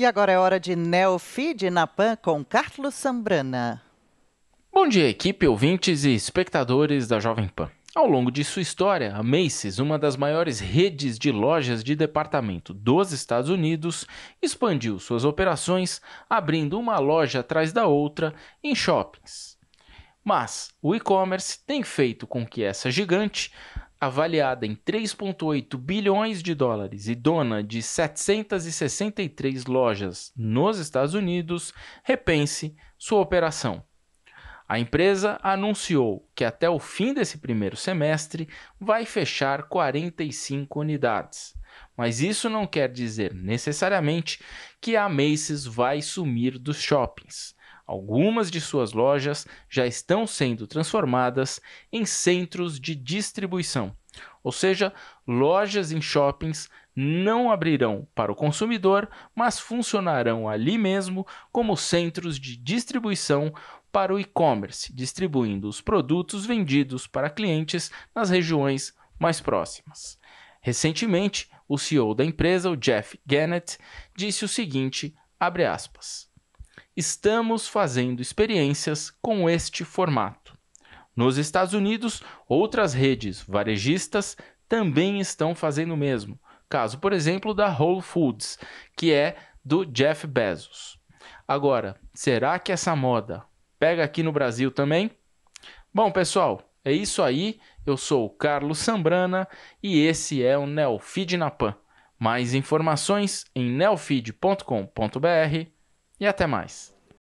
E agora é hora de Neofeed na Pan com Carlos Sambrana. Bom dia, equipe, ouvintes e espectadores da Jovem Pan. Ao longo de sua história, a Macy's, uma das maiores redes de lojas de departamento dos Estados Unidos, expandiu suas operações, abrindo uma loja atrás da outra em shoppings. Mas o e-commerce tem feito com que essa gigante avaliada em 3,8 bilhões de dólares e dona de 763 lojas nos Estados Unidos, repense sua operação. A empresa anunciou que até o fim desse primeiro semestre vai fechar 45 unidades. Mas isso não quer dizer necessariamente que a Macy's vai sumir dos shoppings. Algumas de suas lojas já estão sendo transformadas em centros de distribuição, ou seja, lojas em shoppings não abrirão para o consumidor, mas funcionarão ali mesmo como centros de distribuição para o e-commerce, distribuindo os produtos vendidos para clientes nas regiões mais próximas. Recentemente, o CEO da empresa, o Jeff Gannett, disse o seguinte, abre aspas, Estamos fazendo experiências com este formato. Nos Estados Unidos, outras redes varejistas também estão fazendo o mesmo. Caso, por exemplo, da Whole Foods, que é do Jeff Bezos. Agora, será que essa moda pega aqui no Brasil também? Bom, pessoal, é isso aí, eu sou o Carlos Sambrana e esse é o Neofeed na Pan. Mais informações em neofeed.com.br e até mais.